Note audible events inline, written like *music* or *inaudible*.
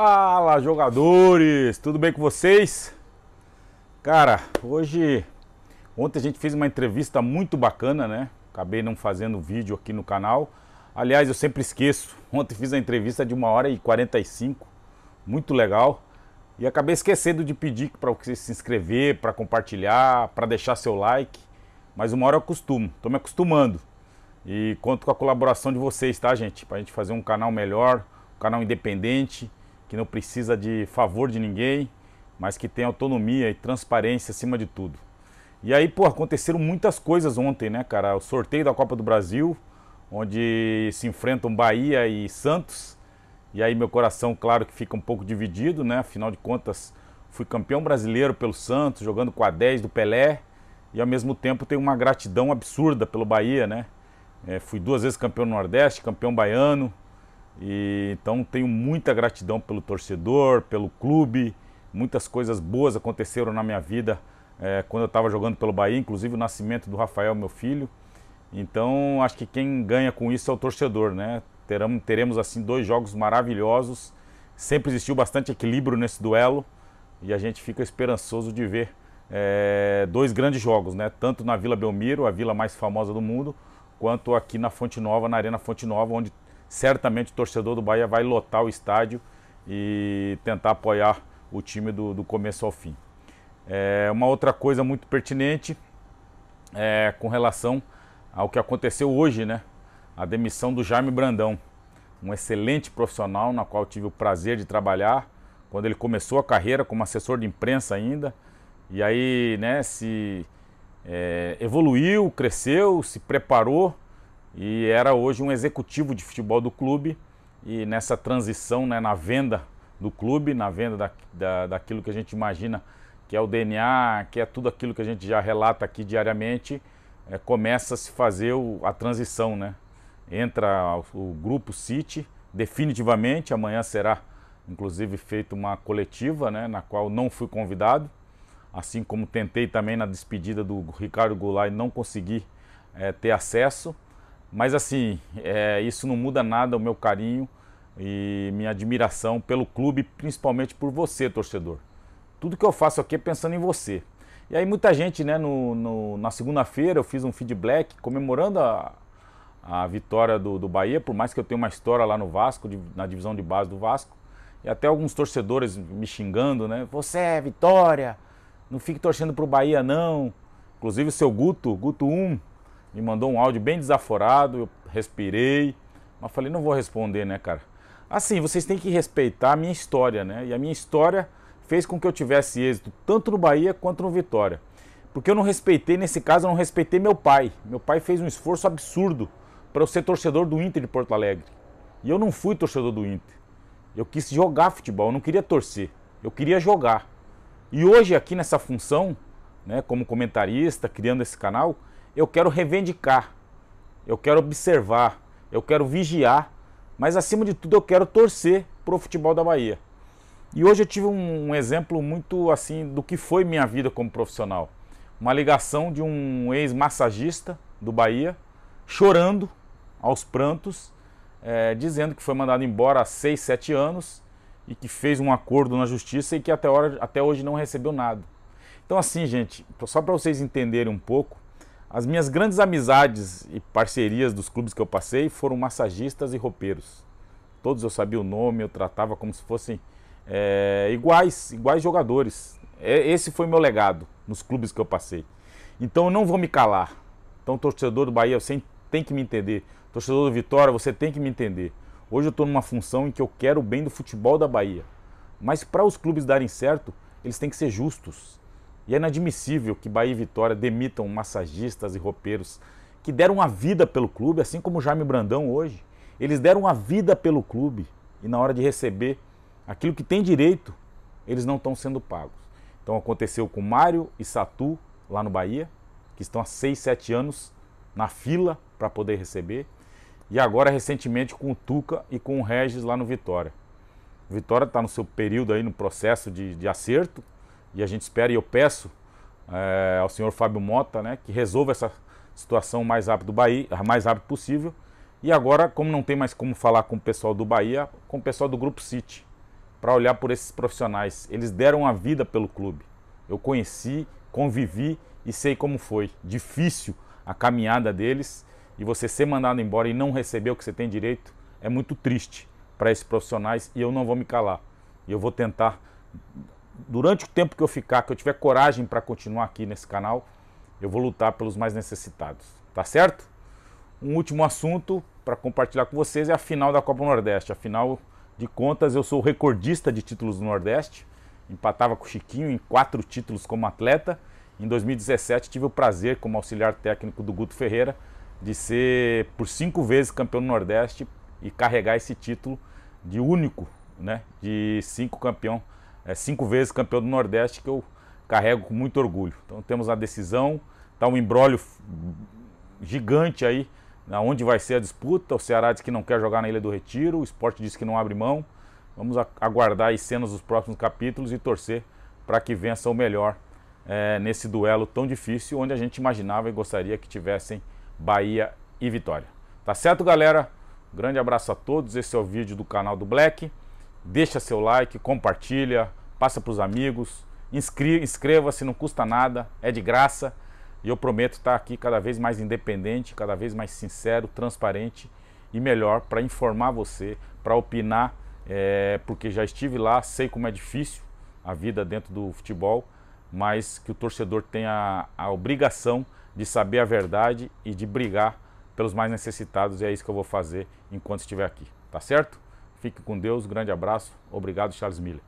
Fala jogadores, tudo bem com vocês? Cara, hoje, ontem a gente fez uma entrevista muito bacana, né? Acabei não fazendo vídeo aqui no canal. Aliás, eu sempre esqueço. *laughs* Ontem fiz a entrevista de 1 hora e 45, muito legal. E acabei esquecendo de pedir para você se inscrever, para compartilhar, para deixar seu like. Mas uma hora eu costumo, tô me acostumando. E conto com a colaboração de vocês, tá, gente? Para a gente fazer um canal melhor, um canal independente que não precisa de favor de ninguém, mas que tem autonomia e transparência acima de tudo. E aí, pô, aconteceram muitas coisas ontem, né, cara? O sorteio da Copa do Brasil, onde se enfrentam Bahia e Santos. E aí meu coração, claro que fica um pouco dividido, né? Afinal de contas, fui campeão brasileiro pelo Santos, jogando com a 10 do Pelé, e ao mesmo tempo tenho uma gratidão absurda pelo Bahia, né? É, fui duas vezes campeão do Nordeste, campeão baiano, e, então tenho muita gratidão pelo torcedor, pelo clube. Muitas coisas boas aconteceram na minha vida é, quando eu estava jogando pelo Bahia, inclusive o nascimento do Rafael, meu filho. Então acho que quem ganha com isso é o torcedor, né? Teremos, teremos assim dois jogos maravilhosos. Sempre existiu bastante equilíbrio nesse duelo e a gente fica esperançoso de ver é, dois grandes jogos, né? Tanto na Vila Belmiro, a vila mais famosa do mundo, quanto aqui na Fonte Nova, na Arena Fonte Nova, onde certamente o torcedor do Bahia vai lotar o estádio e tentar apoiar o time do, do começo ao fim. É, uma outra coisa muito pertinente é com relação ao que aconteceu hoje, né? A demissão do Jaime Brandão, um excelente profissional na qual tive o prazer de trabalhar quando ele começou a carreira como assessor de imprensa ainda. E aí, né, se é, evoluiu, cresceu, se preparou e era hoje um executivo de futebol do clube. E nessa transição, né, na venda do clube, na venda da, da, daquilo que a gente imagina que é o DNA, que é tudo aquilo que a gente já relata aqui diariamente, é, começa a se fazer o, a transição. Né? Entra o, o grupo City, definitivamente, amanhã será inclusive feita uma coletiva, né, na qual não fui convidado, assim como tentei também na despedida do Ricardo Goulart e não consegui é, ter acesso. Mas assim, é, isso não muda nada o meu carinho e minha admiração pelo clube, principalmente por você, torcedor. Tudo que eu faço aqui é pensando em você. E aí muita gente, né, no, no na segunda-feira eu fiz um feedback comemorando a, a vitória do, do Bahia, por mais que eu tenha uma história lá no Vasco, de, na divisão de base do Vasco, e até alguns torcedores me xingando, né? Você é Vitória, não fique torcendo pro Bahia não. Inclusive o seu Guto, Guto 1, me mandou um áudio bem desaforado, eu respirei, mas falei, não vou responder, né, cara? Assim, vocês têm que respeitar a minha história, né? E a minha história fez com que eu tivesse êxito tanto no Bahia quanto no Vitória. Porque eu não respeitei, nesse caso, eu não respeitei meu pai. Meu pai fez um esforço absurdo para eu ser torcedor do Inter de Porto Alegre. E eu não fui torcedor do Inter. Eu quis jogar futebol, eu não queria torcer. Eu queria jogar. E hoje, aqui nessa função, né, como comentarista, criando esse canal, eu quero reivindicar, eu quero observar, eu quero vigiar, mas acima de tudo eu quero torcer para o futebol da Bahia. E hoje eu tive um, exemplo muito assim do que foi minha vida como profissional. Uma ligação de um ex-massagista do Bahia, chorando aos prantos, é, dizendo que foi mandado embora há 6, 7 anos e que fez um acordo na justiça e que até, hora, até hoje não recebeu nada. Então, assim, gente, só para vocês entenderem um pouco, as minhas grandes amizades e parcerias dos clubes que eu passei foram massagistas e roupeiros. Todos eu sabia o nome, eu tratava como se fossem é, iguais, iguais jogadores. É, esse foi meu legado nos clubes que eu passei. Então eu não vou me calar. Então, torcedor do Bahia, você tem que me entender. Torcedor do Vitória, você tem que me entender. Hoje eu estou numa função em que eu quero o bem do futebol da Bahia. Mas para os clubes darem certo, eles têm que ser justos. E é inadmissível que Bahia e Vitória demitam massagistas e roupeiros que deram a vida pelo clube, assim como Jaime Brandão hoje. Eles deram a vida pelo clube e na hora de receber aquilo que tem direito, eles não estão sendo pagos. Então aconteceu com Mário e Satu lá no Bahia, que estão há 6, 7 anos na fila para poder receber. E agora recentemente com o Tuca e com o Regis lá no Vitória. O Vitória está no seu período aí, no processo de, de acerto, e a gente espera e eu peço é, ao senhor Fábio Mota né, que resolva essa situação o mais rápido, Bahia, mais rápido possível. E agora, como não tem mais como falar com o pessoal do Bahia, com o pessoal do Grupo City, para olhar por esses profissionais. Eles deram a vida pelo clube. Eu conheci, convivi e sei como foi. Difícil a caminhada deles e você ser mandado embora e não receber o que você tem direito é muito triste para esses profissionais e eu não vou me calar. Eu vou tentar durante o tempo que eu ficar, que eu tiver coragem para continuar aqui nesse canal, eu vou lutar pelos mais necessitados, tá certo? Um último assunto para compartilhar com vocês é a final da Copa Nordeste. Afinal de contas, eu sou recordista de títulos do Nordeste, empatava com o Chiquinho em quatro títulos como atleta. Em 2017 tive o prazer, como auxiliar técnico do Guto Ferreira, de ser por cinco vezes campeão do Nordeste e carregar esse título de único, né, de cinco campeão é, cinco vezes campeão do Nordeste, que eu carrego com muito orgulho. Então temos a decisão, está um embrólio gigante aí, onde vai ser a disputa. O Ceará diz que não quer jogar na Ilha do Retiro, o esporte diz que não abre mão. Vamos aguardar as cenas dos próximos capítulos e torcer para que vença o melhor é, nesse duelo tão difícil, onde a gente imaginava e gostaria que tivessem Bahia e Vitória. Tá certo, galera? grande abraço a todos. Esse é o vídeo do canal do Black deixa seu like, compartilha, passa para os amigos, inscreva-se, não custa nada, é de graça. E eu prometo estar aqui cada vez mais independente, cada vez mais sincero, transparente e melhor para informar você, para opinar, é, porque já estive lá, sei como é difícil a vida dentro do futebol, mas que o torcedor tenha a obrigação de saber a verdade e de brigar pelos mais necessitados, e é isso que eu vou fazer enquanto estiver aqui, tá certo? Fique com Deus, grande abraço. Obrigado, Charles Miller.